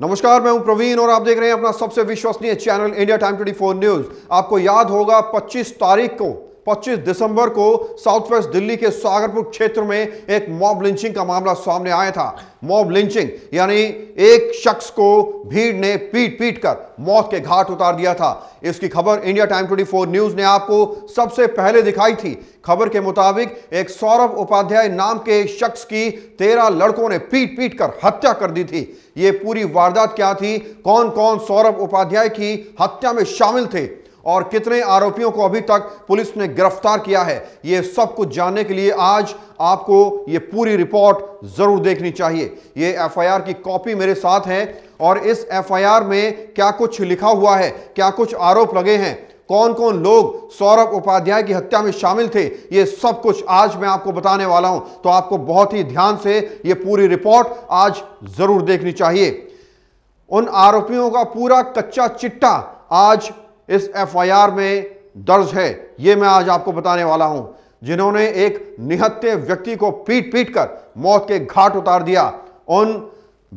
नमस्कार मैं हूं प्रवीण और आप देख रहे हैं अपना सबसे विश्वसनीय चैनल इंडिया टाइम 24 न्यूज आपको याद होगा 25 तारीख को 25 दिसंबर को साउथ वेस्ट दिल्ली के सागरपुर क्षेत्र में एक मॉब लिंचिंग का मामला सामने आया था मॉब लिंचिंग यानी एक शख्स को भीड़ ने पीट पीट कर मौत के घाट उतार दिया था इसकी खबर इंडिया टाइम 24 न्यूज ने आपको सबसे पहले दिखाई थी खबर के मुताबिक एक सौरभ उपाध्याय नाम के शख्स की तेरह लड़कों ने पीट पीट कर हत्या कर दी थी ये पूरी वारदात क्या थी कौन कौन सौरभ उपाध्याय की हत्या में शामिल थे और कितने आरोपियों को अभी तक पुलिस ने गिरफ्तार किया है ये सब कुछ जानने के लिए आज आपको ये पूरी रिपोर्ट जरूर देखनी चाहिए ये एफआईआर की कॉपी मेरे साथ है और इस एफआईआर में क्या कुछ लिखा हुआ है क्या कुछ आरोप लगे हैं कौन कौन लोग सौरभ उपाध्याय की हत्या में शामिल थे ये सब कुछ आज मैं आपको बताने वाला हूं तो आपको बहुत ही ध्यान से ये पूरी रिपोर्ट आज जरूर देखनी चाहिए उन आरोपियों का पूरा कच्चा चिट्टा आज इस एफआईआर में दर्ज है ये मैं आज आपको बताने वाला हूं जिन्होंने एक निहत्ते व्यक्ति को पीट पीट कर मौत के घाट उतार दिया उन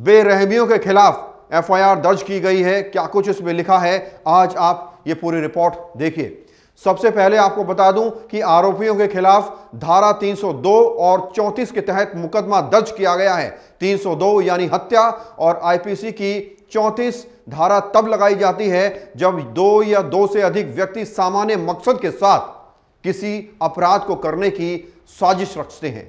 बेरहमियों के खिलाफ एफआईआर दर्ज की गई है क्या कुछ इसमें लिखा है आज आप ये पूरी रिपोर्ट देखिए सबसे पहले आपको बता दूं कि आरोपियों के खिलाफ धारा 302 और 34 के तहत मुकदमा दर्ज किया गया है 302 यानी हत्या और आईपीसी की चौंतीस धारा तब लगाई जाती है जब दो या दो से अधिक व्यक्ति सामान्य मकसद के साथ किसी अपराध को करने की साजिश रचते हैं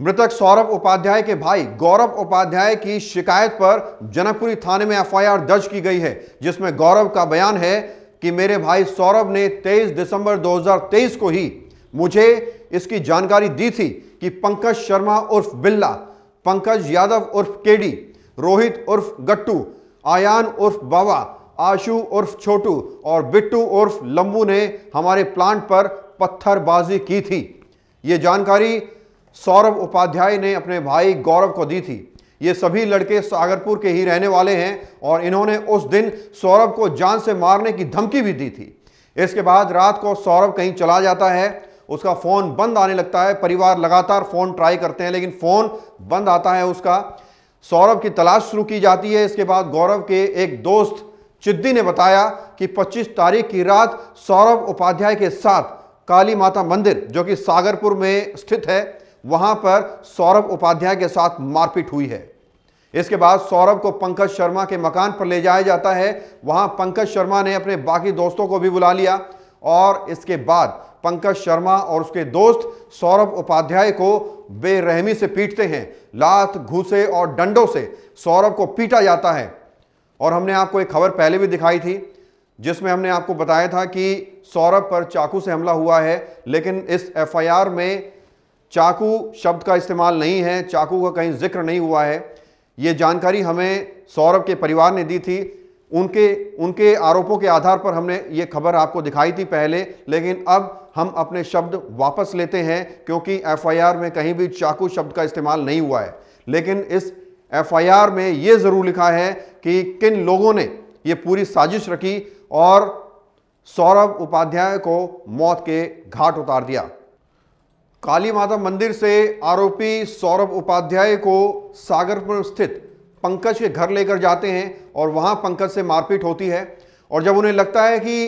मृतक सौरभ उपाध्याय के भाई गौरव उपाध्याय की शिकायत पर जनकपुरी थाने में एफआईआर दर्ज की गई है जिसमें गौरव का बयान है कि मेरे भाई सौरभ ने 23 दिसंबर 2023 को ही मुझे इसकी जानकारी दी थी कि पंकज शर्मा उर्फ बिल्ला पंकज यादव उर्फ केडी रोहित उर्फ गट्टू आयान उर्फ बाबा आशू उर्फ छोटू और बिट्टू उर्फ लम्बू ने हमारे प्लांट पर पत्थरबाजी की थी ये जानकारी सौरभ उपाध्याय ने अपने भाई गौरव को दी थी ये सभी लड़के सागरपुर के ही रहने वाले हैं और इन्होंने उस दिन सौरभ को जान से मारने की धमकी भी दी थी इसके बाद रात को सौरभ कहीं चला जाता है उसका फ़ोन बंद आने लगता है परिवार लगातार फ़ोन ट्राई करते हैं लेकिन फ़ोन बंद आता है उसका सौरभ की तलाश शुरू की जाती है इसके बाद गौरव के एक दोस्त चिद्दी ने बताया कि 25 तारीख की रात सौरभ उपाध्याय के साथ काली माता मंदिर जो कि सागरपुर में स्थित है वहां पर सौरभ उपाध्याय के साथ मारपीट हुई है इसके बाद सौरभ को पंकज शर्मा के मकान पर ले जाया जाता है वहां पंकज शर्मा ने अपने बाकी दोस्तों को भी बुला लिया और इसके बाद पंकज शर्मा और उसके दोस्त सौरभ उपाध्याय को बेरहमी से पीटते हैं लात घूसे और डंडों से सौरभ को पीटा जाता है और हमने आपको एक खबर पहले भी दिखाई थी जिसमें हमने आपको बताया था कि सौरभ पर चाकू से हमला हुआ है लेकिन इस एफआईआर में चाकू शब्द का इस्तेमाल नहीं है चाकू का कहीं जिक्र नहीं हुआ है ये जानकारी हमें सौरभ के परिवार ने दी थी उनके उनके आरोपों के आधार पर हमने ये खबर आपको दिखाई थी पहले लेकिन अब हम अपने शब्द वापस लेते हैं क्योंकि एफआईआर में कहीं भी चाकू शब्द का इस्तेमाल नहीं हुआ है लेकिन इस एफआईआर में यह ज़रूर लिखा है कि किन लोगों ने ये पूरी साजिश रखी और सौरभ उपाध्याय को मौत के घाट उतार दिया काली माता मंदिर से आरोपी सौरभ उपाध्याय को सागरपुर स्थित पंकज के घर लेकर जाते हैं और वहां पंकज से मारपीट होती है और जब उन्हें लगता है कि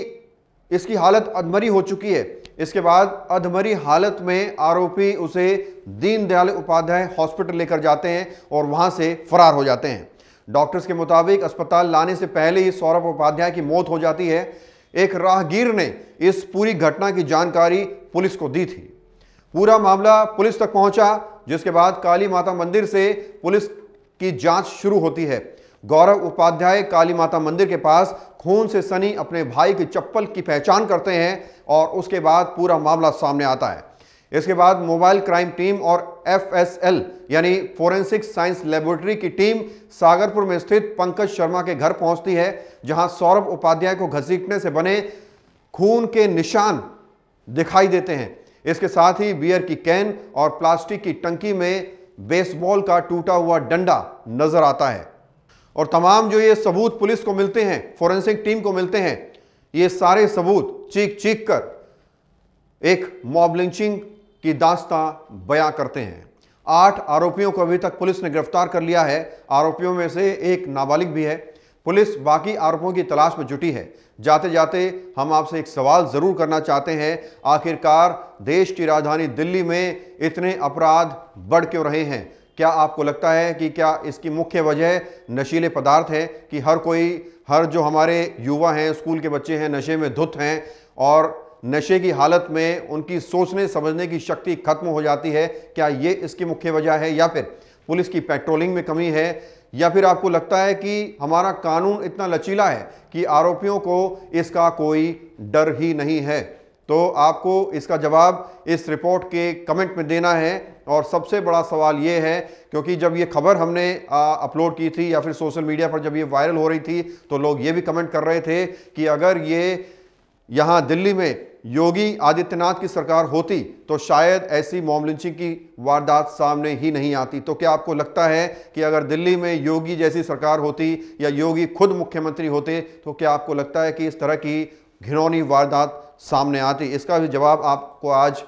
इसकी हालत अधमरी हो चुकी है इसके बाद अधमरी हालत में आरोपी उसे दीनदयाल उपाध्याय हॉस्पिटल लेकर जाते हैं और वहां से फरार हो जाते हैं डॉक्टर्स के मुताबिक अस्पताल लाने से पहले ही सौरभ उपाध्याय की मौत हो जाती है एक राहगीर ने इस पूरी घटना की जानकारी पुलिस को दी थी पूरा मामला पुलिस तक पहुंचा जिसके बाद काली माता मंदिर से पुलिस की जांच शुरू होती है गौरव उपाध्याय काली माता मंदिर के पास खून से सनी अपने भाई की चप्पल की पहचान करते हैं और उसके बाद पूरा मामला सामने आता है इसके बाद मोबाइल क्राइम टीम और एफएसएल यानी फोरेंसिक साइंस लेबोरेटरी की टीम सागरपुर में स्थित पंकज शर्मा के घर पहुंचती है जहां सौरभ उपाध्याय को घसीटने से बने खून के निशान दिखाई देते हैं इसके साथ ही बियर की कैन और प्लास्टिक की टंकी में बेसबॉल का टूटा हुआ डंडा नजर आता है और तमाम जो ये सबूत पुलिस को मिलते हैं फोरेंसिक टीम को मिलते हैं ये सारे सबूत चीख चीख कर एक मॉब लिंचिंग की दास्ता बयां करते हैं आठ आरोपियों को अभी तक पुलिस ने गिरफ्तार कर लिया है आरोपियों में से एक नाबालिग भी है पुलिस बाकी आरोपों की तलाश में जुटी है जाते जाते हम आपसे एक सवाल ज़रूर करना चाहते हैं आखिरकार देश की राजधानी दिल्ली में इतने अपराध बढ़ क्यों रहे हैं क्या आपको लगता है कि क्या इसकी मुख्य वजह नशीले पदार्थ हैं कि हर कोई हर जो हमारे युवा हैं स्कूल के बच्चे हैं नशे में धुत हैं और नशे की हालत में उनकी सोचने समझने की शक्ति खत्म हो जाती है क्या ये इसकी मुख्य वजह है या फिर पुलिस की पेट्रोलिंग में कमी है या फिर आपको लगता है कि हमारा कानून इतना लचीला है कि आरोपियों को इसका कोई डर ही नहीं है तो आपको इसका जवाब इस रिपोर्ट के कमेंट में देना है और सबसे बड़ा सवाल ये है क्योंकि जब ये खबर हमने अपलोड की थी या फिर सोशल मीडिया पर जब ये वायरल हो रही थी तो लोग ये भी कमेंट कर रहे थे कि अगर ये यहाँ दिल्ली में योगी आदित्यनाथ की सरकार होती तो शायद ऐसी मॉम लिंचिंग की वारदात सामने ही नहीं आती तो क्या आपको लगता है कि अगर दिल्ली में योगी जैसी सरकार होती या योगी खुद मुख्यमंत्री होते तो क्या आपको लगता है कि इस तरह की घिनौनी वारदात सामने आती इसका भी जवाब आपको आज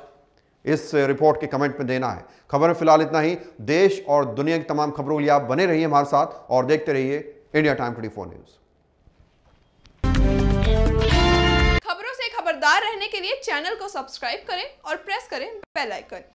इस रिपोर्ट के कमेंट में देना है खबर में फिलहाल इतना ही देश और दुनिया की तमाम खबरों के लिए आप बने रहिए हमारे साथ और देखते रहिए India time twenty four news खबरों से खबरदार रहने के लिए चैनल को सब्सक्राइब करें और प्रेस करें बेल आइकन